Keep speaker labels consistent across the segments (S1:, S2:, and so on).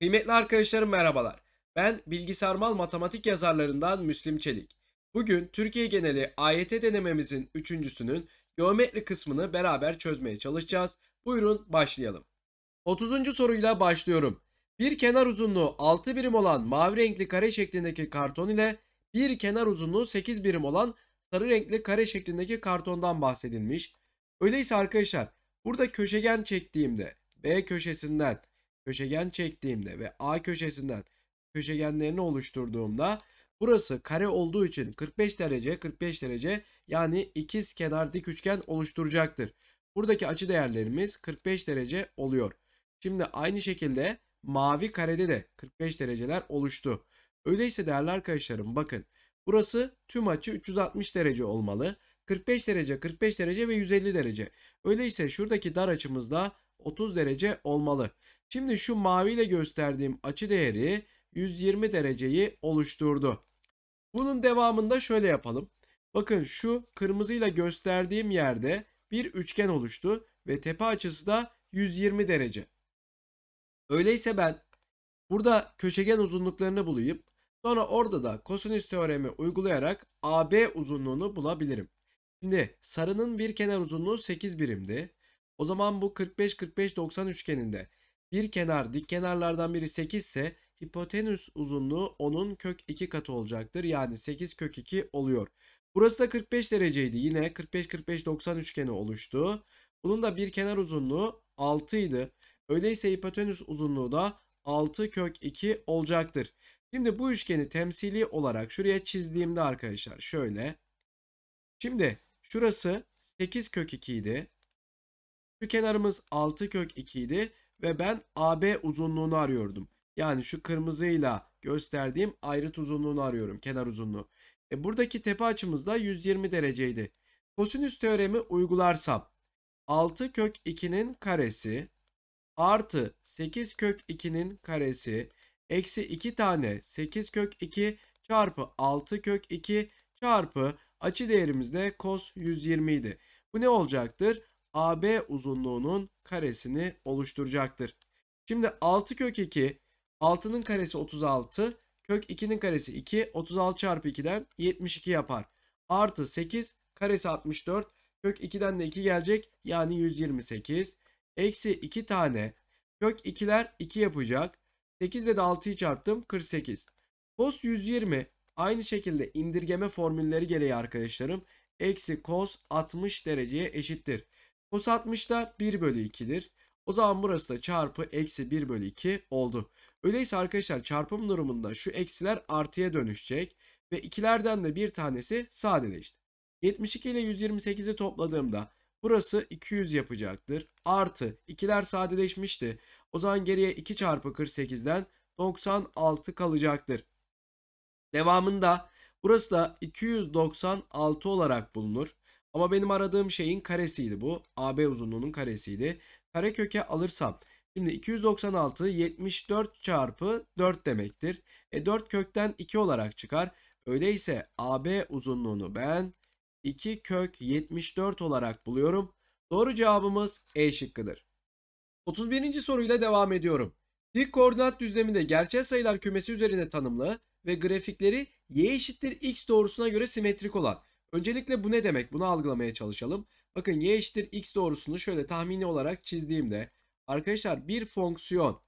S1: Kıymetli arkadaşlarım merhabalar. Ben bilgisarmal matematik yazarlarından Müslim Çelik. Bugün Türkiye geneli AYT denememizin üçüncüsünün geometri kısmını beraber çözmeye çalışacağız. Buyurun başlayalım. 30. soruyla başlıyorum. Bir kenar uzunluğu 6 birim olan mavi renkli kare şeklindeki karton ile bir kenar uzunluğu 8 birim olan sarı renkli kare şeklindeki kartondan bahsedilmiş. Öyleyse arkadaşlar Burada köşegen çektiğimde B köşesinden köşegen çektiğimde ve A köşesinden köşegenlerini oluşturduğumda burası kare olduğu için 45 derece 45 derece yani ikiz kenar dik üçgen oluşturacaktır. Buradaki açı değerlerimiz 45 derece oluyor. Şimdi aynı şekilde mavi karede de 45 dereceler oluştu. Öyleyse değerli arkadaşlarım bakın burası tüm açı 360 derece olmalı. 45 derece, 45 derece ve 150 derece. Öyleyse şuradaki dar açımızda 30 derece olmalı. Şimdi şu maviyle gösterdiğim açı değeri 120 dereceyi oluşturdu. Bunun devamında şöyle yapalım. Bakın şu kırmızıyla gösterdiğim yerde bir üçgen oluştu ve tepe açısı da 120 derece. Öyleyse ben burada köşegen uzunluklarını bulayım. Sonra orada da kosinüs teoremi uygulayarak AB uzunluğunu bulabilirim. Şimdi sarının bir kenar uzunluğu 8 birimdi. O zaman bu 45-45-90 üçgeninde bir kenar dik kenarlardan biri 8 ise hipotenüs uzunluğu onun kök 2 katı olacaktır. Yani 8 kök 2 oluyor. Burası da 45 dereceydi. Yine 45-45-90 üçgeni oluştu. Bunun da bir kenar uzunluğu 6 idi. Öyleyse hipotenüs uzunluğu da 6 kök 2 olacaktır. Şimdi bu üçgeni temsili olarak şuraya çizdiğimde arkadaşlar şöyle. Şimdi Şurası 8 kök 2 idi. Şu kenarımız 6 kök 2 idi. Ve ben AB uzunluğunu arıyordum. Yani şu kırmızıyla gösterdiğim ayrıt uzunluğunu arıyorum. Kenar uzunluğu. E buradaki tepe açımız da 120 dereceydi. Kosinüs teoremi uygularsam 6 kök 2'nin karesi artı 8 kök 2'nin karesi eksi 2 tane 8 kök 2 çarpı 6 kök 2 çarpı Açı değerimiz de cos 120 idi. Bu ne olacaktır? AB uzunluğunun karesini oluşturacaktır. Şimdi 6 kök 2, 6'nın karesi 36, kök 2'nin karesi 2, 36 çarpı 2'den 72 yapar. Artı 8, karesi 64, kök 2'den de 2 gelecek yani 128. Eksi 2 tane kök 2'ler 2 yapacak. 8 ile de 6'yı çarptım 48. Cos 120 Aynı şekilde indirgeme formülleri gereği arkadaşlarım eksi cos 60 dereceye eşittir. Cos 60 da 1 bölü 2'dir. O zaman burası da çarpı eksi 1 bölü 2 oldu. Öyleyse arkadaşlar çarpım durumunda şu eksiler artıya dönüşecek. Ve ikilerden de bir tanesi sadeleşti. 72 ile 128'i topladığımda burası 200 yapacaktır. Artı ikiler sadeleşmişti. O zaman geriye 2 çarpı 48'den 96 kalacaktır. Devamında burası da 296 olarak bulunur. Ama benim aradığım şeyin karesiydi bu. AB uzunluğunun karesiydi. Kareköke alırsam şimdi 296 74 çarpı 4 demektir. E 4 kökten 2 olarak çıkar. Öyleyse AB uzunluğunu ben 2 kök 74 olarak buluyorum. Doğru cevabımız E şıkkıdır. 31. soruyla devam ediyorum. Dik koordinat düzleminde gerçel sayılar kümesi üzerinde tanımlı ve grafikleri y eşittir x doğrusuna göre simetrik olan. Öncelikle bu ne demek? Bunu algılamaya çalışalım. Bakın y eşittir x doğrusunu şöyle tahmini olarak çizdiğimde arkadaşlar bir fonksiyon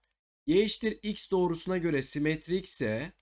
S1: y eşittir x doğrusuna göre simetrikse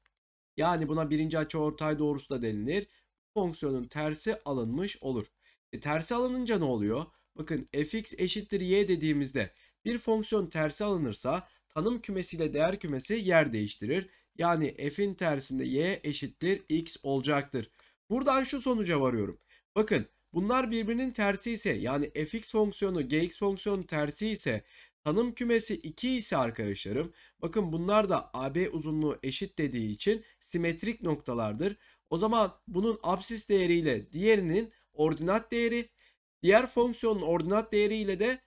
S1: yani buna birinci açıortay doğrusu da denilir. Fonksiyonun tersi alınmış olur. E, tersi alınınca ne oluyor? Bakın fx eşittir y dediğimizde bir fonksiyon tersi alınırsa tanım kümesiyle değer kümesi yer değiştirir. Yani f'in tersinde y eşittir x olacaktır. Buradan şu sonuca varıyorum. Bakın bunlar birbirinin tersi ise yani fx fonksiyonu gx fonksiyonu tersi ise tanım kümesi 2 ise arkadaşlarım bakın bunlar da AB uzunluğu eşit dediği için simetrik noktalardır. O zaman bunun absis değeriyle diğerinin ordinat değeri diğer fonksiyonun ordinat değeriyle de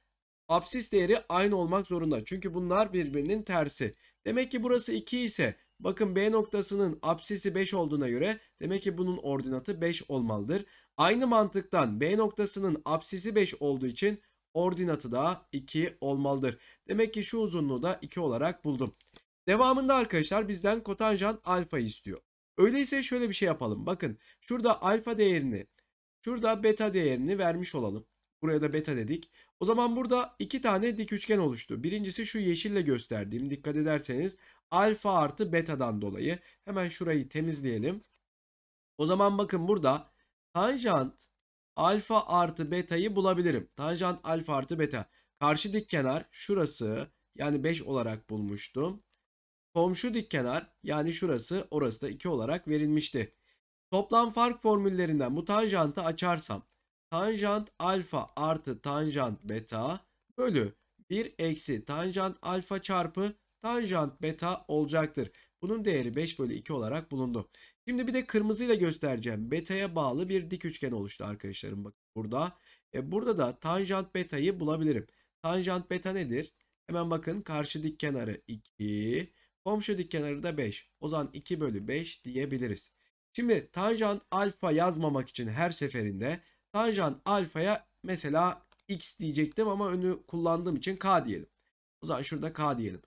S1: absis değeri aynı olmak zorunda. Çünkü bunlar birbirinin tersi. Demek ki burası 2 ise Bakın B noktasının apsisi 5 olduğuna göre demek ki bunun ordinatı 5 olmalıdır. Aynı mantıktan B noktasının apsisi 5 olduğu için ordinatı da 2 olmalıdır. Demek ki şu uzunluğu da 2 olarak buldum. Devamında arkadaşlar bizden kotanjant alfa istiyor. Öyleyse şöyle bir şey yapalım. Bakın şurada alfa değerini, şurada beta değerini vermiş olalım. Buraya da beta dedik. O zaman burada iki tane dik üçgen oluştu. Birincisi şu yeşille gösterdiğim dikkat ederseniz alfa artı betadan dolayı. Hemen şurayı temizleyelim. O zaman bakın burada tanjant alfa artı betayı bulabilirim. Tanjant alfa artı beta. Karşı dik kenar şurası yani 5 olarak bulmuştum. Komşu dik kenar yani şurası orası da 2 olarak verilmişti. Toplam fark formüllerinden bu tanjantı açarsam tanjant alfa artı tanjant beta bölü 1 eksi tanjant alfa çarpı tanjant beta olacaktır. Bunun değeri 5 bölü 2 olarak bulundu. Şimdi bir de kırmızıyla göstereceğim. Beta'ya bağlı bir dik üçgen oluştu arkadaşlarım. Bakın burada. E burada da tanjant beta'yı bulabilirim. Tanjant beta nedir? Hemen bakın karşı dik kenarı 2. Komşu dik kenarı da 5. O zaman 2 bölü 5 diyebiliriz. Şimdi tanjant alfa yazmamak için her seferinde Tanjant alfaya mesela x diyecektim ama önü kullandığım için k diyelim. O zaman şurada k diyelim.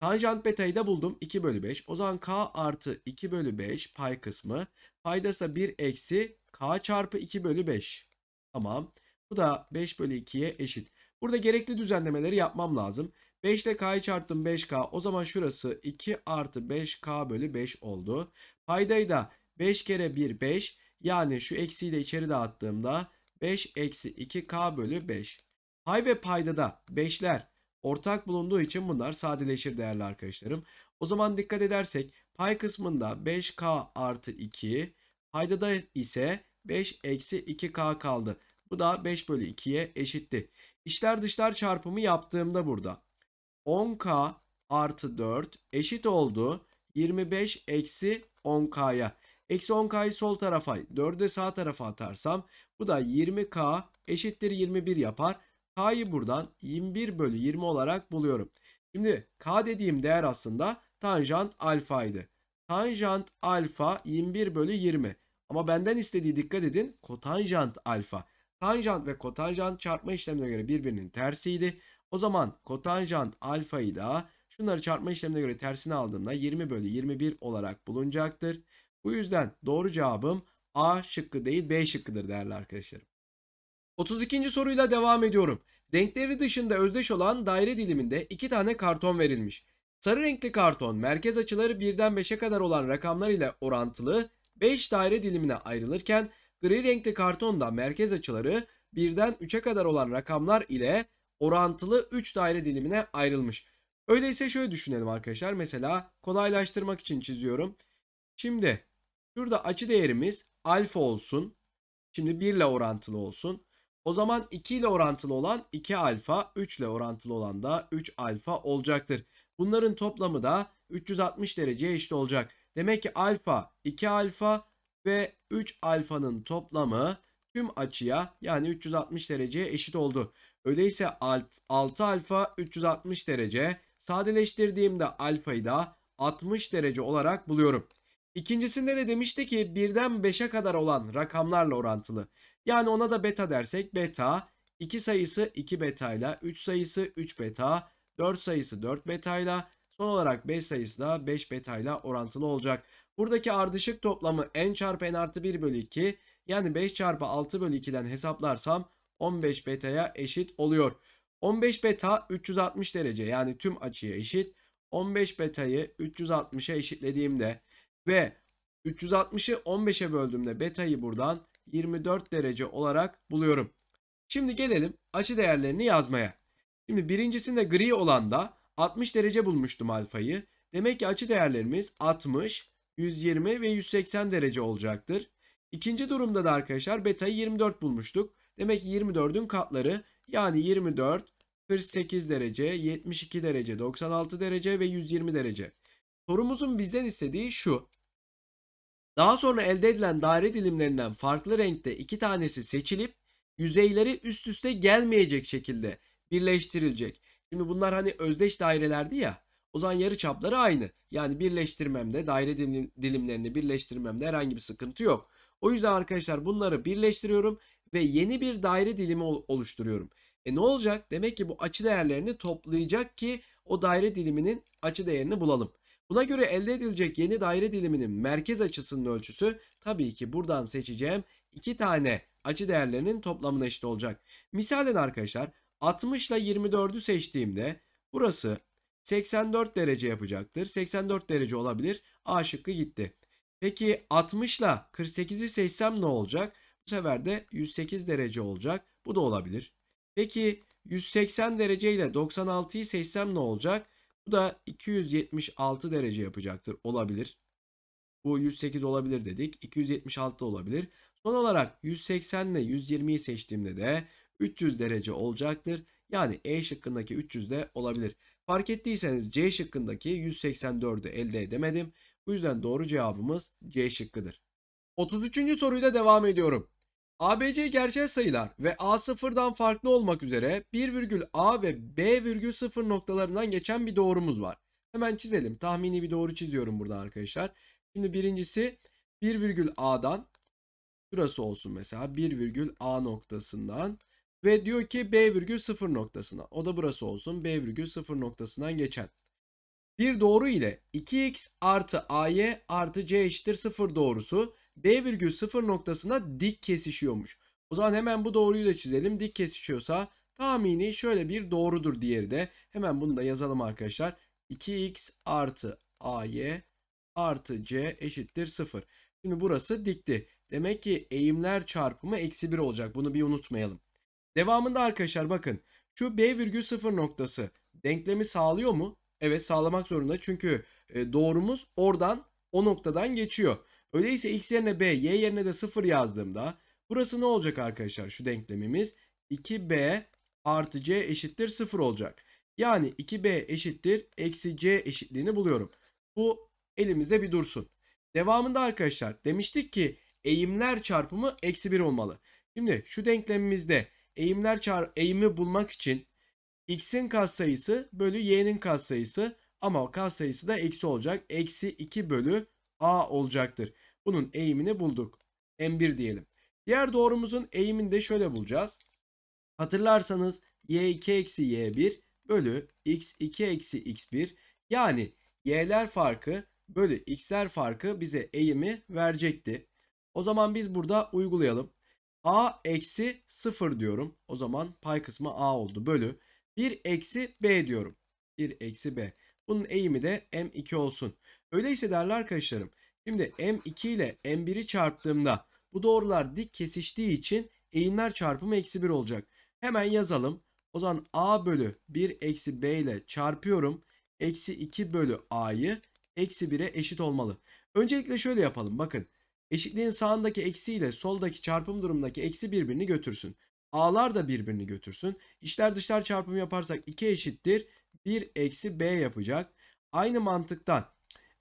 S1: Tanjant beta'yı da buldum. 2 bölü 5. O zaman k artı 2 bölü 5 pay kısmı. Paydası da 1 eksi k çarpı 2 bölü 5. Tamam. Bu da 5 bölü 2'ye eşit. Burada gerekli düzenlemeleri yapmam lazım. 5 ile k'yı çarptım 5k. O zaman şurası 2 artı 5k bölü 5 oldu. Paydayı da 5 kere 1 5. Yani şu eksiyi de içeri dağıttığımda 5 eksi 2k bölü 5. Pay ve payda da 5'ler ortak bulunduğu için bunlar sadeleşir değerli arkadaşlarım. O zaman dikkat edersek pay kısmında 5k artı 2 payda da ise 5 eksi 2k kaldı. Bu da 5 bölü 2'ye eşitti. İçler dışlar çarpımı yaptığımda burada 10k artı 4 eşit oldu 25 eksi 10k'ya. Eksi 10k'yı sol tarafa 4'ü de sağ tarafa atarsam bu da 20k eşittir 21 yapar. K'yı buradan 21 bölü 20 olarak buluyorum. Şimdi k dediğim değer aslında tanjant alfaydı. Tanjant alfa 21 bölü 20. Ama benden istediği dikkat edin kotanjant alfa. Tanjant ve kotanjant çarpma işlemine göre birbirinin tersiydi. O zaman kotanjant alfayı da şunları çarpma işlemine göre tersine aldığımda 20 bölü 21 olarak bulunacaktır. Bu yüzden doğru cevabım A şıkkı değil B şıkkıdır değerli arkadaşlarım. 32. soruyla devam ediyorum. Renkleri dışında özdeş olan daire diliminde 2 tane karton verilmiş. Sarı renkli karton merkez açıları 1'den 5'e kadar olan rakamlar ile orantılı 5 daire dilimine ayrılırken gri renkli kartonda merkez açıları 1'den 3'e kadar olan rakamlar ile orantılı 3 daire dilimine ayrılmış. Öyleyse şöyle düşünelim arkadaşlar. Mesela kolaylaştırmak için çiziyorum. Şimdi Şurada açı değerimiz alfa olsun. Şimdi 1 ile orantılı olsun. O zaman 2 ile orantılı olan 2 alfa, 3 ile orantılı olan da 3 alfa olacaktır. Bunların toplamı da 360 derece eşit olacak. Demek ki alfa 2 alfa ve 3 alfanın toplamı tüm açıya yani 360 dereceye eşit oldu. Öyleyse alt, 6 alfa 360 derece sadeleştirdiğimde alfayı da 60 derece olarak buluyorum. İkincisinde de demişti ki birden 5'e kadar olan rakamlarla orantılı. Yani ona da beta dersek beta 2 sayısı 2 beta ile 3 sayısı 3 beta 4 sayısı 4 beta ile son olarak 5 sayısı da 5 beta ile orantılı olacak. Buradaki ardışık toplamı n çarpı n artı 1 bölü 2 yani 5 çarpı 6 bölü 2'den hesaplarsam 15 beta'ya eşit oluyor. 15 beta 360 derece yani tüm açıya eşit. 15 beta'yı 360'a eşitlediğimde ve 360'ı 15'e böldüğümde beta'yı buradan 24 derece olarak buluyorum. Şimdi gelelim açı değerlerini yazmaya. Şimdi birincisinde gri olanda 60 derece bulmuştum alfayı. Demek ki açı değerlerimiz 60, 120 ve 180 derece olacaktır. İkinci durumda da arkadaşlar beta'yı 24 bulmuştuk. Demek ki 24'ün katları yani 24, 48 derece, 72 derece, 96 derece ve 120 derece. Sorumuzun bizden istediği şu. Daha sonra elde edilen daire dilimlerinden farklı renkte iki tanesi seçilip yüzeyleri üst üste gelmeyecek şekilde birleştirilecek. Şimdi bunlar hani özdeş dairelerdi ya. O zaman yarı çapları aynı. Yani birleştirmemde daire dilim, dilimlerini birleştirmemde herhangi bir sıkıntı yok. O yüzden arkadaşlar bunları birleştiriyorum ve yeni bir daire dilimi oluşturuyorum. E ne olacak? Demek ki bu açı değerlerini toplayacak ki o daire diliminin açı değerini bulalım. Buna göre elde edilecek yeni daire diliminin merkez açısının ölçüsü tabii ki buradan seçeceğim iki tane açı değerlerinin toplamına eşit olacak. Misalen arkadaşlar 60 ile 24'ü seçtiğimde burası 84 derece yapacaktır. 84 derece olabilir. A şıkkı gitti. Peki 60 ile 48'i seçsem ne olacak? Bu sefer de 108 derece olacak. Bu da olabilir. Peki 180 derece ile 96'yı seçsem ne olacak? Bu da 276 derece yapacaktır. Olabilir. Bu 108 olabilir dedik. 276 da olabilir. Son olarak 180 ile 120'yi seçtiğimde de 300 derece olacaktır. Yani E şıkkındaki 300 de olabilir. Fark ettiyseniz C şıkkındaki 184'ü elde edemedim. Bu yüzden doğru cevabımız C şıkkıdır. 33. soruyla devam ediyorum. ABC gerçel sayılar ve a sıfırdan farklı olmak üzere 1, a ve b, B,0 noktalarından geçen bir doğrumuz var. Hemen çizelim. Tahmini bir doğru çiziyorum burada arkadaşlar. Şimdi birincisi 1, a'dan, şurası olsun mesela 1, a noktasından ve diyor ki b, B,0 noktasına. O da burası olsun b, B,0 noktasından geçen. Bir doğru ile 2x artı ay artı c eşittir 0 doğrusu B virgül sıfır noktasına dik kesişiyormuş. O zaman hemen bu doğruyu da çizelim. Dik kesişiyorsa tahmini şöyle bir doğrudur diğeri de. Hemen bunu da yazalım arkadaşlar. 2x artı ay artı c eşittir 0. Şimdi burası dikti. Demek ki eğimler çarpımı eksi 1 olacak. Bunu bir unutmayalım. Devamında arkadaşlar bakın. Şu b virgül sıfır noktası denklemi sağlıyor mu? Evet sağlamak zorunda. Çünkü e, doğrumuz oradan o noktadan geçiyor. Öyleyse x yerine b, y yerine de 0 yazdığımda burası ne olacak arkadaşlar şu denklemimiz? 2b artı c eşittir 0 olacak. Yani 2b eşittir eksi c eşitliğini buluyorum. Bu elimizde bir dursun. Devamında arkadaşlar demiştik ki eğimler çarpımı eksi 1 olmalı. Şimdi şu denklemimizde eğimler çar eğimi bulmak için x'in katsayısı bölü y'nin katsayısı ama katsayısı da eksi olacak. Eksi 2 bölü a olacaktır. Bunun eğimini bulduk. M1 diyelim. Diğer doğrumuzun eğimini de şöyle bulacağız. Hatırlarsanız y2 eksi y1 bölü x2 eksi x1 yani y'ler farkı bölü x'ler farkı bize eğimi verecekti. O zaman biz burada uygulayalım. a eksi 0 diyorum. O zaman pay kısmı a oldu bölü 1 eksi b diyorum. 1 eksi b. Bunun eğimi de m2 olsun. Öyleyse derler arkadaşlarım Şimdi M2 ile M1'i çarptığımda bu doğrular dik kesiştiği için eğimler çarpımı eksi 1 olacak. Hemen yazalım. O zaman A bölü 1 eksi B ile çarpıyorum. Eksi 2 bölü A'yı eksi 1'e eşit olmalı. Öncelikle şöyle yapalım. Bakın eşitliğin sağındaki eksi ile soldaki çarpım durumundaki eksi birbirini götürsün. A'lar da birbirini götürsün. İçler dışlar çarpımı yaparsak 2 eşittir. 1 eksi B yapacak. Aynı mantıktan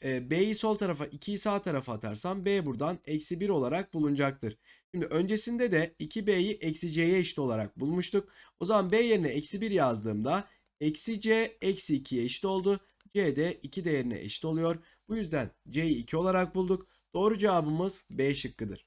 S1: e, B'yi sol tarafa 2'yi sağ tarafa atarsam B buradan eksi 1 olarak bulunacaktır. Şimdi öncesinde de 2B'yi eksi C'ye eşit olarak bulmuştuk. O zaman B yerine eksi 1 yazdığımda eksi C eksi 2'ye eşit oldu. C de 2 değerine eşit oluyor. Bu yüzden C'yi 2 olarak bulduk. Doğru cevabımız B şıkkıdır.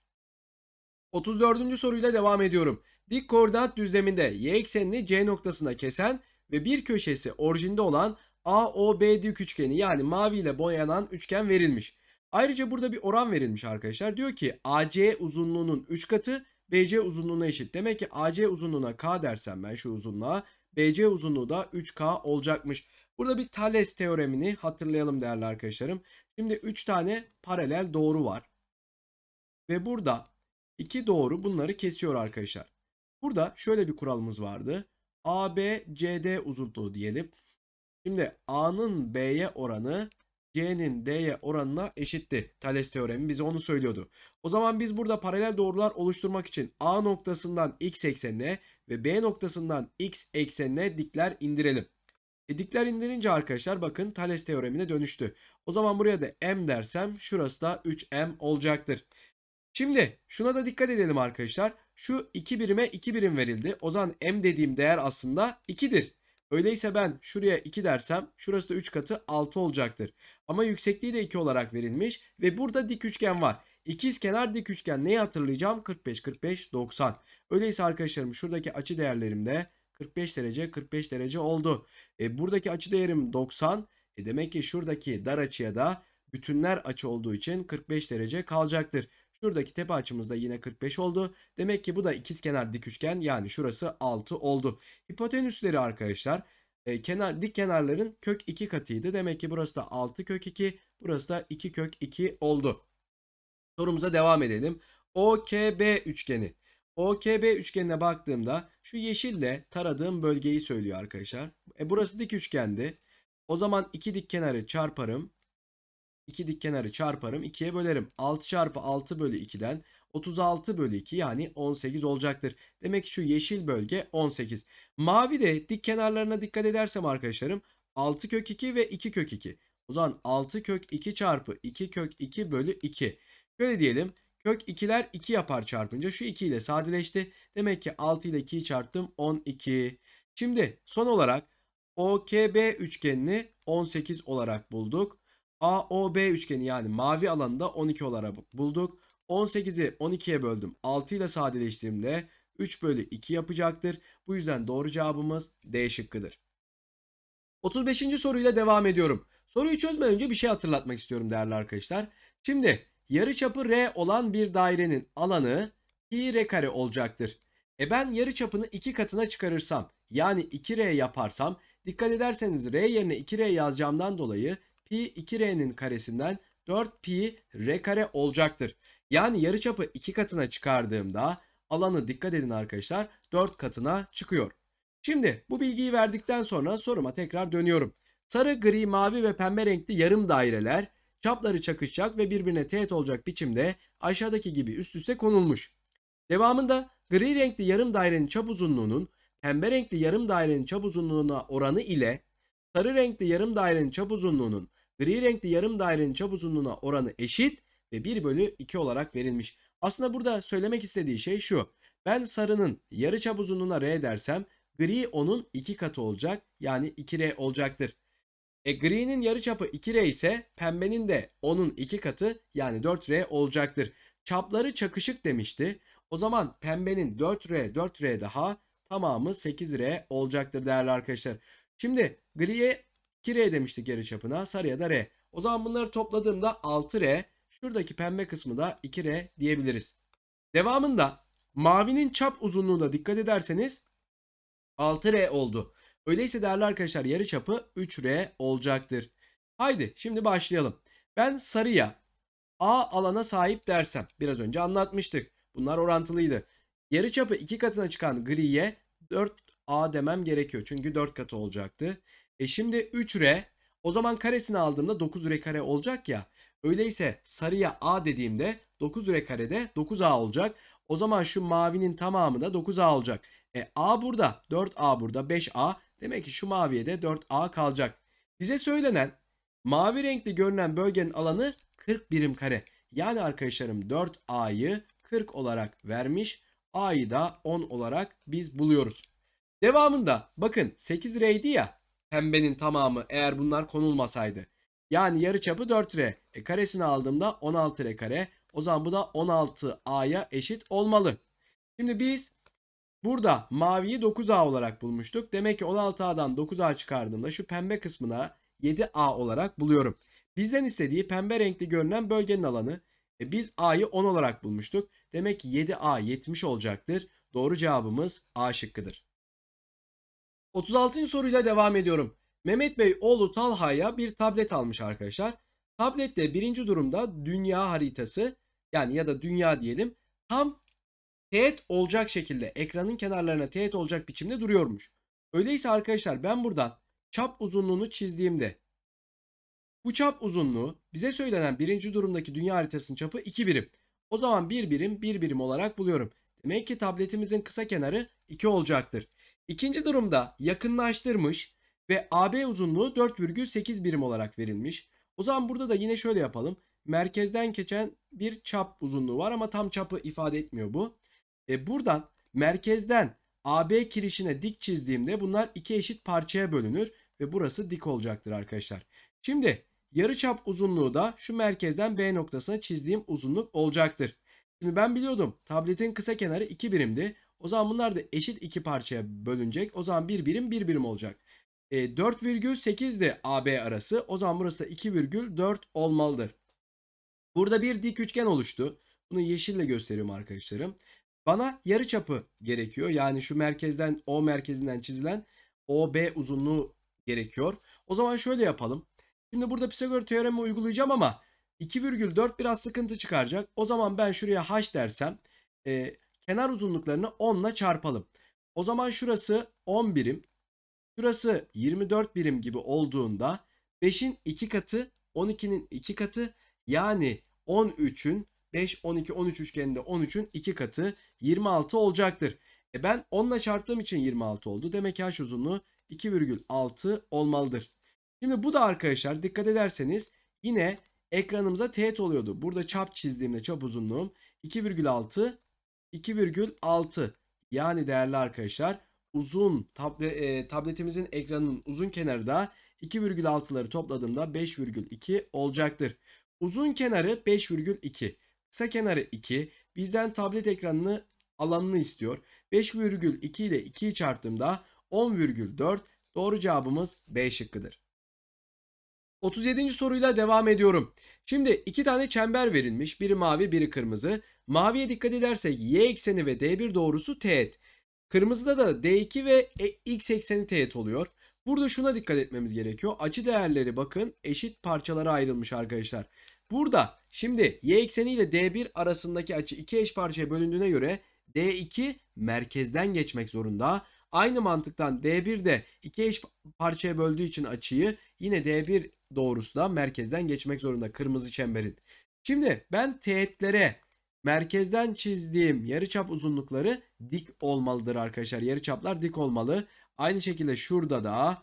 S1: 34. soruyla devam ediyorum. Dik koordinat düzleminde y eksenini C noktasına kesen ve bir köşesi orijinde olan AOBD üçgeni yani mavi ile boyanan üçgen verilmiş. Ayrıca burada bir oran verilmiş arkadaşlar. Diyor ki AC uzunluğunun 3 katı BC uzunluğuna eşit. Demek ki AC uzunluğuna K dersem ben şu uzunluğa BC uzunluğu da 3K olacakmış. Burada bir Thales teoremini hatırlayalım değerli arkadaşlarım. Şimdi 3 tane paralel doğru var. Ve burada 2 doğru bunları kesiyor arkadaşlar. Burada şöyle bir kuralımız vardı. AB CD uzunluğu diyelim. Şimdi A'nın B'ye oranı C'nin D'ye oranına eşitti. Tales teoremi bize onu söylüyordu. O zaman biz burada paralel doğrular oluşturmak için A noktasından X eksenine ve B noktasından X eksenine dikler indirelim. E dikler indirince arkadaşlar bakın Tales teoremine dönüştü. O zaman buraya da M dersem şurası da 3M olacaktır. Şimdi şuna da dikkat edelim arkadaşlar. Şu 2 birime 2 birim verildi. O zaman M dediğim değer aslında 2'dir. Öyleyse ben şuraya 2 dersem şurası da 3 katı 6 olacaktır. Ama yüksekliği de 2 olarak verilmiş ve burada dik üçgen var. İkiz kenar dik üçgen neyi hatırlayacağım? 45, 45, 90. Öyleyse arkadaşlarım şuradaki açı değerlerim de 45 derece, 45 derece oldu. E, buradaki açı değerim 90. E, demek ki şuradaki dar açıya da bütünler açı olduğu için 45 derece kalacaktır. Şuradaki tepe açımız da yine 45 oldu. Demek ki bu da ikizkenar dik üçgen yani şurası 6 oldu. Hipotenüsleri arkadaşlar e, kenar dik kenarların kök 2 katıydı. Demek ki burası da 6 kök 2, burası da 2 kök 2 oldu. Sorumuza devam edelim. OKB üçgeni. OKB üçgenine baktığımda şu yeşille taradığım bölgeyi söylüyor arkadaşlar. E burası dik üçgendi. O zaman iki dik kenarı çarparım. 2 dik kenarı çarparım 2'ye bölerim. 6 çarpı 6 bölü 2'den 36 bölü 2 yani 18 olacaktır. Demek ki şu yeşil bölge 18. Mavi de dik kenarlarına dikkat edersem arkadaşlarım 6 kök 2 ve 2 kök 2. O zaman 6 kök 2 çarpı 2 kök 2 bölü 2. Şöyle diyelim kök 2'ler 2 yapar çarpınca şu 2 ile sadeleşti. Demek ki 6 ile 2'yi çarptım 12. Şimdi son olarak OKB üçgenini 18 olarak bulduk. AOB üçgeni yani mavi alanında 12 olarak bulduk. 18'i 12'ye böldüm. 6 ile sadeleştiğimde 3 bölü 2 yapacaktır. Bu yüzden doğru cevabımız D şıkkıdır. 35. soruyla devam ediyorum. Soruyu çözmeden önce bir şey hatırlatmak istiyorum değerli arkadaşlar. Şimdi yarıçapı R olan bir dairenin alanı pi R kare olacaktır. E ben yarıçapını 2 katına çıkarırsam yani 2R yaparsam dikkat ederseniz R yerine 2R yazacağımdan dolayı pi 2r'nin karesinden 4 pi r kare olacaktır. Yani yarıçapı 2 katına çıkardığımda alanı dikkat edin arkadaşlar 4 katına çıkıyor. Şimdi bu bilgiyi verdikten sonra soruma tekrar dönüyorum. Sarı, gri, mavi ve pembe renkli yarım daireler çapları çakışacak ve birbirine teğet olacak biçimde aşağıdaki gibi üst üste konulmuş. Devamında gri renkli yarım dairenin çap uzunluğunun pembe renkli yarım dairenin çap uzunluğuna oranı ile sarı renkli yarım dairenin çap uzunluğunun Gri renkli yarım dairenin çap uzunluğuna oranı eşit ve 1 bölü 2 olarak verilmiş. Aslında burada söylemek istediği şey şu. Ben sarının yarı çap uzunluğuna R dersem gri onun 2 katı olacak. Yani 2R olacaktır. E gri'nin yarı çapı 2R ise pembenin de onun 2 katı yani 4R olacaktır. Çapları çakışık demişti. O zaman pembenin 4R 4R daha tamamı 8R olacaktır değerli arkadaşlar. Şimdi griye 2 R demişti geri çapına. Sarıya da R. O zaman bunları topladığımda 6 R. Şuradaki pembe kısmı da 2 R diyebiliriz. Devamında mavinin çap uzunluğuna dikkat ederseniz 6 R oldu. Öyleyse değerli arkadaşlar yarı çapı 3 R olacaktır. Haydi şimdi başlayalım. Ben sarıya A alana sahip dersem biraz önce anlatmıştık. Bunlar orantılıydı. Yarı çapı 2 katına çıkan griye 4A demem gerekiyor. Çünkü 4 katı olacaktı. E şimdi 3R o zaman karesini aldığımda 9 r kare olacak ya. Öyleyse sarıya a dediğimde 9 r karede 9a olacak. O zaman şu mavinin tamamı da 9a olacak. E a burada, 4a burada, 5a. Demek ki şu maviye de 4a kalacak. Bize söylenen mavi renkli görünen bölgenin alanı 40 birim kare. Yani arkadaşlarım 4a'yı 40 olarak vermiş. a'yı da 10 olarak biz buluyoruz. Devamında bakın 8r'ydi ya pembenin tamamı eğer bunlar konulmasaydı. Yani yarı çapı 4 re, E karesini aldığımda 16 re kare. O zaman bu da 16 A'ya eşit olmalı. Şimdi biz burada maviyi 9A olarak bulmuştuk. Demek ki 16A'dan 9A çıkardığımda şu pembe kısmına 7A olarak buluyorum. Bizden istediği pembe renkli görünen bölgenin alanı. E biz A'yı 10 olarak bulmuştuk. Demek ki 7A 70 olacaktır. Doğru cevabımız A şıkkıdır. 36. soruyla devam ediyorum. Mehmet Bey oğlu Talha'ya bir tablet almış arkadaşlar. Tablette birinci durumda dünya haritası yani ya da dünya diyelim tam teğet olacak şekilde ekranın kenarlarına teğet olacak biçimde duruyormuş. Öyleyse arkadaşlar ben buradan çap uzunluğunu çizdiğimde bu çap uzunluğu bize söylenen birinci durumdaki dünya haritasının çapı 2 birim. O zaman 1 birim 1 birim olarak buluyorum. Demek ki tabletimizin kısa kenarı 2 olacaktır. İkinci durumda yakınlaştırmış ve AB uzunluğu 4,8 birim olarak verilmiş. O zaman burada da yine şöyle yapalım. Merkezden geçen bir çap uzunluğu var ama tam çapı ifade etmiyor bu. E buradan merkezden AB kirişine dik çizdiğimde bunlar iki eşit parçaya bölünür ve burası dik olacaktır arkadaşlar. Şimdi yarıçap uzunluğu da şu merkezden B noktasına çizdiğim uzunluk olacaktır. Şimdi ben biliyordum tabletin kısa kenarı 2 birimdi o zaman bunlar da eşit iki parçaya bölünecek. O zaman bir birim bir birim olacak. E, 4,8 de AB arası. O zaman burası da 2,4 olmalıdır. Burada bir dik üçgen oluştu. Bunu yeşille gösteriyorum arkadaşlarım. Bana yarı çapı gerekiyor. Yani şu merkezden O merkezinden çizilen OB uzunluğu gerekiyor. O zaman şöyle yapalım. Şimdi burada Pisagor teoremi uygulayacağım ama 2,4 biraz sıkıntı çıkaracak. O zaman ben şuraya h dersem e, kenar uzunluklarını 10 ile çarpalım. O zaman şurası 10 birim, şurası 24 birim gibi olduğunda 5'in 2 katı 12'nin 2 katı yani 13'ün 5, 12, 13 üçgeninde 13'ün 2 katı 26 olacaktır. E ben 10 ile çarptığım için 26 oldu. Demek ki uzunluğu 2,6 olmalıdır. Şimdi bu da arkadaşlar dikkat ederseniz yine ekranımıza teğet oluyordu. Burada çap çizdiğimde çap uzunluğum 2,6 2,6 yani değerli arkadaşlar uzun tablet, e, tabletimizin ekranının uzun kenarı da 2,6'ları topladığımda 5,2 olacaktır. Uzun kenarı 5,2. Kısa kenarı 2. Bizden tablet ekranını alanını istiyor. 5,2 ile 2'yi çarptığımda 10,4 doğru cevabımız B şıkkıdır. 37. soruyla devam ediyorum. Şimdi iki tane çember verilmiş. Biri mavi biri kırmızı. Maviye dikkat edersek y ekseni ve d1 doğrusu teğet. Kırmızıda da d2 ve e, x ekseni teğet oluyor. Burada şuna dikkat etmemiz gerekiyor. Açı değerleri bakın eşit parçalara ayrılmış arkadaşlar. Burada şimdi y ekseni ile d1 arasındaki açı iki eş parçaya bölündüğüne göre d2 merkezden geçmek zorunda. Aynı mantıktan D1 de iki eş parçaya böldüğü için açıyı yine D1 doğrusu da merkezden geçmek zorunda kırmızı çemberin. Şimdi ben teğetlere merkezden çizdiğim yarıçap uzunlukları dik olmalıdır arkadaşlar. Yarıçaplar dik olmalı. Aynı şekilde şurada da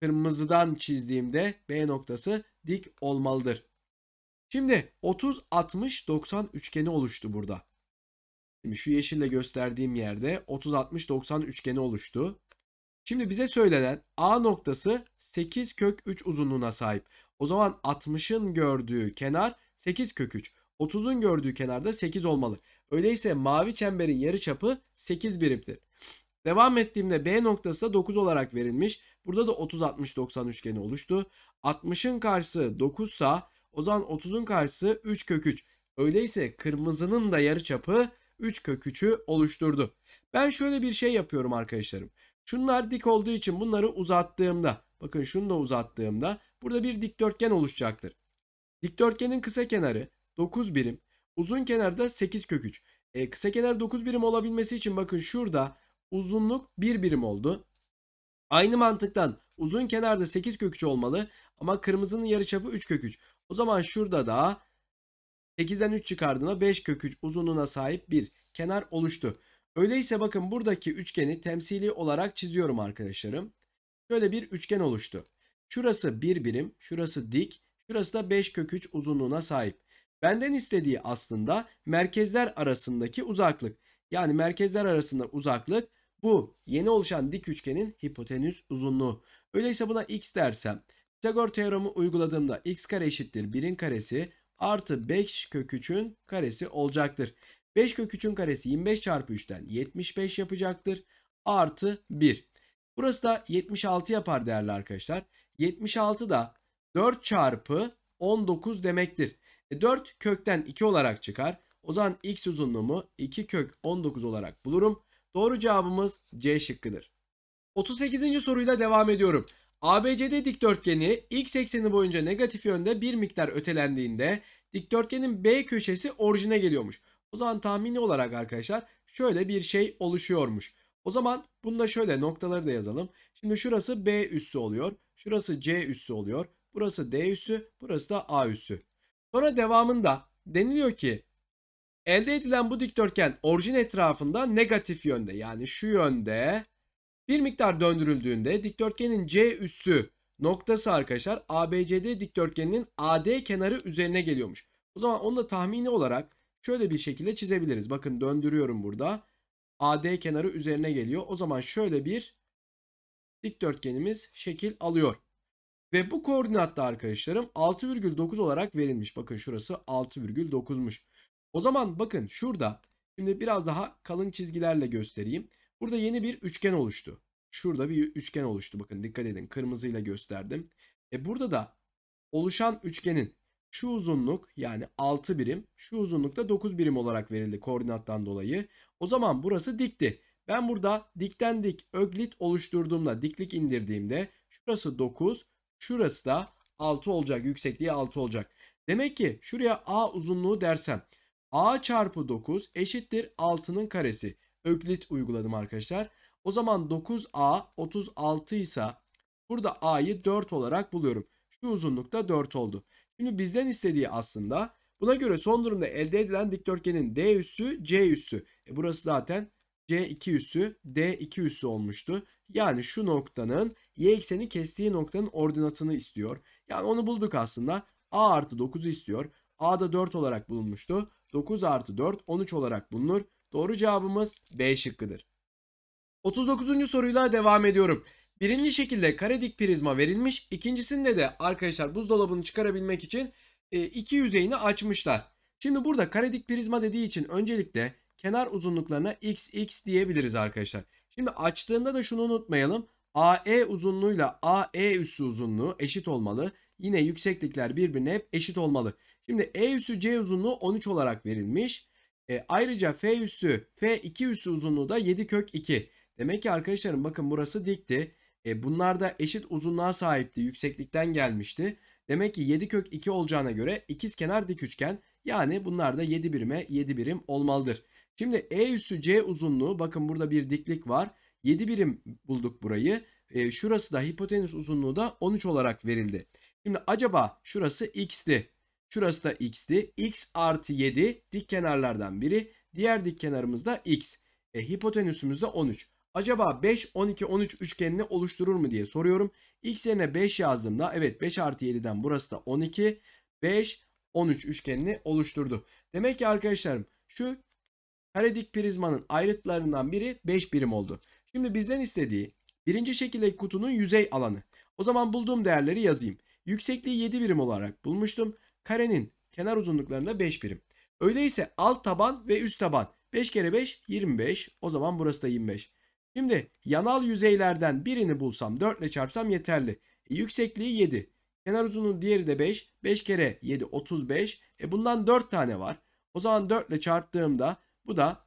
S1: kırmızıdan çizdiğimde B noktası dik olmalıdır. Şimdi 30 60 90 üçgeni oluştu burada şu yeşille gösterdiğim yerde 30-60-90 üçgeni oluştu. Şimdi bize söylenen A noktası 8 kök 3 uzunluğuna sahip. O zaman 60'ın gördüğü kenar 8 kök 3. 30'un gördüğü kenar da 8 olmalı. Öyleyse mavi çemberin yarıçapı 8 birimdir. Devam ettiğimde B noktası da 9 olarak verilmiş. Burada da 30-60-90 üçgeni oluştu. 60'ın karşısı 9 sa o zaman 30'un karşısı 3 kök 3. Öyleyse kırmızının da yarıçapı 3 kök 3'ü oluşturdu. Ben şöyle bir şey yapıyorum arkadaşlarım. Şunlar dik olduğu için bunları uzattığımda bakın şunu da uzattığımda burada bir dikdörtgen oluşacaktır. Dikdörtgenin kısa kenarı 9 birim uzun kenarda 8 kök 3. E, kısa kenar 9 birim olabilmesi için bakın şurada uzunluk 1 birim oldu. Aynı mantıktan uzun kenarda 8 kök 3 olmalı ama kırmızının yarıçapı 3 kök 3. O zaman şurada da 8'den 3 çıkardığına 5 kök 3 uzunluğuna sahip bir kenar oluştu. Öyleyse bakın buradaki üçgeni temsili olarak çiziyorum arkadaşlarım. Şöyle bir üçgen oluştu. Şurası 1 bir birim, şurası dik, şurası da 5 kök 3 uzunluğuna sahip. Benden istediği aslında merkezler arasındaki uzaklık. Yani merkezler arasında uzaklık bu yeni oluşan dik üçgenin hipotenüs uzunluğu. Öyleyse buna x dersem Pisagor teoremi uyguladığımda x kare eşittir 1'in karesi artı 5 kök 3'ün karesi olacaktır. 5 kök 3'ün karesi 25 çarpı 3'ten 75 yapacaktır. Artı 1. Burası da 76 yapar değerli arkadaşlar. 76 da 4 çarpı 19 demektir. E 4 kökten 2 olarak çıkar. O zaman x uzunluğumu 2 kök 19 olarak bulurum. Doğru cevabımız C şıkkıdır. 38. soruyla devam ediyorum. ABCD dikdörtgeni x ekseni boyunca negatif yönde bir miktar ötelendiğinde dikdörtgenin B köşesi orijine geliyormuş. O zaman tahmini olarak arkadaşlar şöyle bir şey oluşuyormuş. O zaman bunu şöyle noktaları da yazalım. Şimdi şurası B üssü oluyor. Şurası C üssü oluyor. Burası D üssü. Burası da A üssü. Sonra devamında deniliyor ki elde edilen bu dikdörtgen orijin etrafında negatif yönde yani şu yönde bir miktar döndürüldüğünde dikdörtgenin C üssü noktası arkadaşlar ABCD dikdörtgeninin AD kenarı üzerine geliyormuş. O zaman onu da tahmini olarak şöyle bir şekilde çizebiliriz. Bakın döndürüyorum burada. AD kenarı üzerine geliyor. O zaman şöyle bir dikdörtgenimiz şekil alıyor. Ve bu koordinatta arkadaşlarım 6,9 olarak verilmiş. Bakın şurası 6,9'muş. O zaman bakın şurada şimdi biraz daha kalın çizgilerle göstereyim. Burada yeni bir üçgen oluştu. Şurada bir üçgen oluştu. Bakın dikkat edin kırmızıyla gösterdim. E burada da oluşan üçgenin şu uzunluk yani 6 birim, şu uzunlukta 9 birim olarak verildi koordinattan dolayı. O zaman burası dikti. Ben burada dikten dik öklit oluşturduğumda, diklik indirdiğimde şurası 9, şurası da 6 olacak. Yüksekliği 6 olacak. Demek ki şuraya A uzunluğu dersem A çarpı 9 eşittir 6'nın karesi öklit uyguladım arkadaşlar. O zaman 9A 36 ise burada A'yı 4 olarak buluyorum. Şu uzunlukta 4 oldu. Şimdi bizden istediği aslında buna göre son durumda elde edilen dikdörtgenin D üssü C üssü. E burası zaten C2 üssü D2 üssü olmuştu. Yani şu noktanın y ekseni kestiği noktanın ordinatını istiyor. Yani onu bulduk aslında. A artı 9'u istiyor. A da 4 olarak bulunmuştu. 9 artı 4 13 olarak bulunur. Doğru cevabımız B şıkkıdır. 39. soruyla devam ediyorum. Birinci şekilde kare dik prizma verilmiş. İkincisinde de arkadaşlar buzdolabını çıkarabilmek için e, iki yüzeyini açmışlar. Şimdi burada kare dik prizma dediği için öncelikle kenar uzunluklarına xx diyebiliriz arkadaşlar. Şimdi açtığında da şunu unutmayalım. AE uzunluğuyla AE üssü uzunluğu eşit olmalı. Yine yükseklikler birbirine hep eşit olmalı. Şimdi E üssü C uzunluğu 13 olarak verilmiş. E, ayrıca F üssü F2 üssü uzunluğu da 7 kök 2. Demek ki arkadaşlarım bakın burası dikti. E, bunlar da eşit uzunluğa sahipti. Yükseklikten gelmişti. Demek ki 7 kök 2 olacağına göre ikiz kenar dik üçgen. Yani bunlar da 7 birime 7 birim olmalıdır. Şimdi E üssü C uzunluğu bakın burada bir diklik var. 7 birim bulduk burayı. E, şurası da hipotenüs uzunluğu da 13 olarak verildi. Şimdi acaba şurası x'ti. Şurası da x'ti. x artı 7 dik kenarlardan biri. Diğer dik kenarımız da x. E, hipotenüsümüz de 13. Acaba 5, 12, 13 üçgenini oluşturur mu diye soruyorum. X yerine 5 yazdığımda evet 5 artı 7'den burası da 12. 5, 13 üçgenini oluşturdu. Demek ki arkadaşlarım şu karedik prizmanın ayrıtlarından biri 5 birim oldu. Şimdi bizden istediği birinci şekildeki kutunun yüzey alanı. O zaman bulduğum değerleri yazayım. Yüksekliği 7 birim olarak bulmuştum karenin kenar uzunluklarında 5 birim. Öyleyse alt taban ve üst taban. 5 kere 5 25. O zaman burası da 25. Şimdi yanal yüzeylerden birini bulsam 4 ile çarpsam yeterli. E, yüksekliği 7. Kenar uzunluğun diğeri de 5. 5 kere 7 35. E bundan 4 tane var. O zaman 4 ile çarptığımda bu da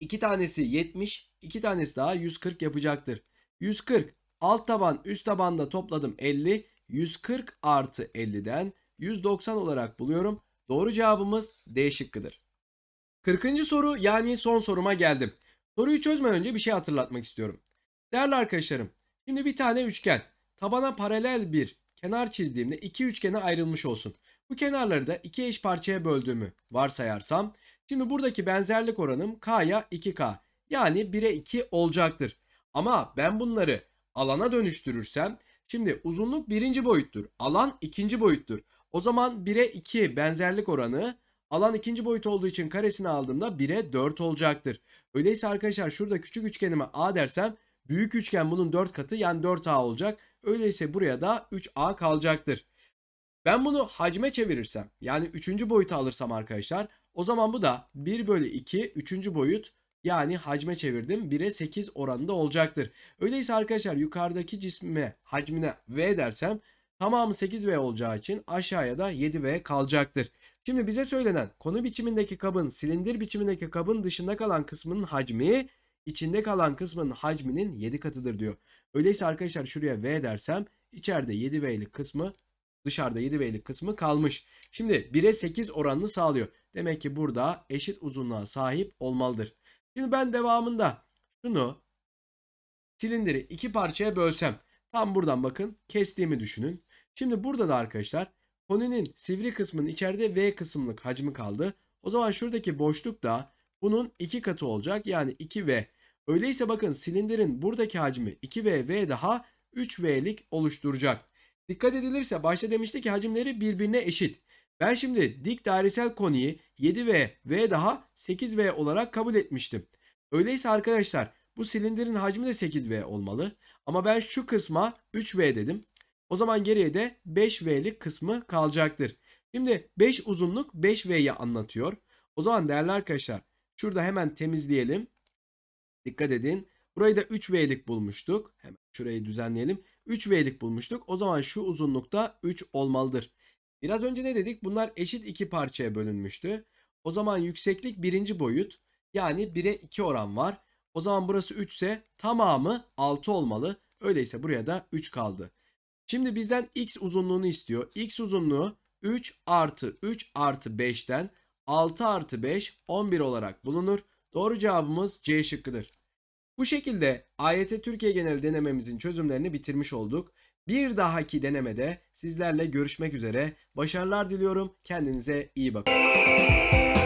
S1: 2 tanesi 70, 2 tanesi daha 140 yapacaktır. 140 alt taban üst tabanda topladım 50. 140 artı 50'den 190 olarak buluyorum. Doğru cevabımız D şıkkıdır. 40. soru yani son soruma geldim. Soruyu çözmeden önce bir şey hatırlatmak istiyorum. Değerli arkadaşlarım, şimdi bir tane üçgen. Tabana paralel bir kenar çizdiğimde iki üçgene ayrılmış olsun. Bu kenarları da iki eş parçaya böldüğümü varsayarsam, şimdi buradaki benzerlik oranım K'ya 2K. Yani 1'e 2 olacaktır. Ama ben bunları alana dönüştürürsem, şimdi uzunluk birinci boyuttur, alan ikinci boyuttur. O zaman 1'e 2 benzerlik oranı alan ikinci boyut olduğu için karesini aldığımda 1'e 4 olacaktır. Öyleyse arkadaşlar şurada küçük üçgenime A dersem büyük üçgen bunun 4 katı yani 4A olacak. Öyleyse buraya da 3A kalacaktır. Ben bunu hacme çevirirsem yani 3. boyuta alırsam arkadaşlar o zaman bu da 1 bölü 2 3. boyut yani hacme çevirdim 1'e 8 oranında olacaktır. Öyleyse arkadaşlar yukarıdaki cisme hacmine V dersem Tamamı 8V olacağı için aşağıya da 7V kalacaktır. Şimdi bize söylenen konu biçimindeki kabın silindir biçimindeki kabın dışında kalan kısmının hacmi içinde kalan kısmının hacminin 7 katıdır diyor. Öyleyse arkadaşlar şuraya V dersem içeride 7V'lik kısmı dışarıda 7V'lik kısmı kalmış. Şimdi 1'e 8 oranını sağlıyor. Demek ki burada eşit uzunluğa sahip olmalıdır. Şimdi ben devamında şunu silindiri iki parçaya bölsem tam buradan bakın kestiğimi düşünün. Şimdi burada da arkadaşlar koninin sivri kısmının içeride V kısımlık hacmi kaldı. O zaman şuradaki boşluk da bunun 2 katı olacak. Yani 2V. Öyleyse bakın silindirin buradaki hacmi 2V V daha 3V'lik oluşturacak. Dikkat edilirse başta demişti ki hacimleri birbirine eşit. Ben şimdi dik dairesel koniyi 7V V daha 8V olarak kabul etmiştim. Öyleyse arkadaşlar bu silindirin hacmi de 8V olmalı. Ama ben şu kısma 3V dedim. O zaman geriye de 5V'lik kısmı kalacaktır. Şimdi 5 uzunluk 5V'yi anlatıyor. O zaman değerli arkadaşlar şurada hemen temizleyelim. Dikkat edin. Burayı da 3V'lik bulmuştuk. Hemen şurayı düzenleyelim. 3V'lik bulmuştuk. O zaman şu uzunlukta 3 olmalıdır. Biraz önce ne dedik? Bunlar eşit iki parçaya bölünmüştü. O zaman yükseklik birinci boyut. Yani 1'e 2 oran var. O zaman burası 3 ise tamamı 6 olmalı. Öyleyse buraya da 3 kaldı. Şimdi bizden x uzunluğunu istiyor. x uzunluğu 3 artı 3 artı 5'ten 6 artı 5 11 olarak bulunur. Doğru cevabımız C şıkkıdır. Bu şekilde AYT Türkiye genel denememizin çözümlerini bitirmiş olduk. Bir dahaki denemede sizlerle görüşmek üzere. Başarılar diliyorum. Kendinize iyi bakın.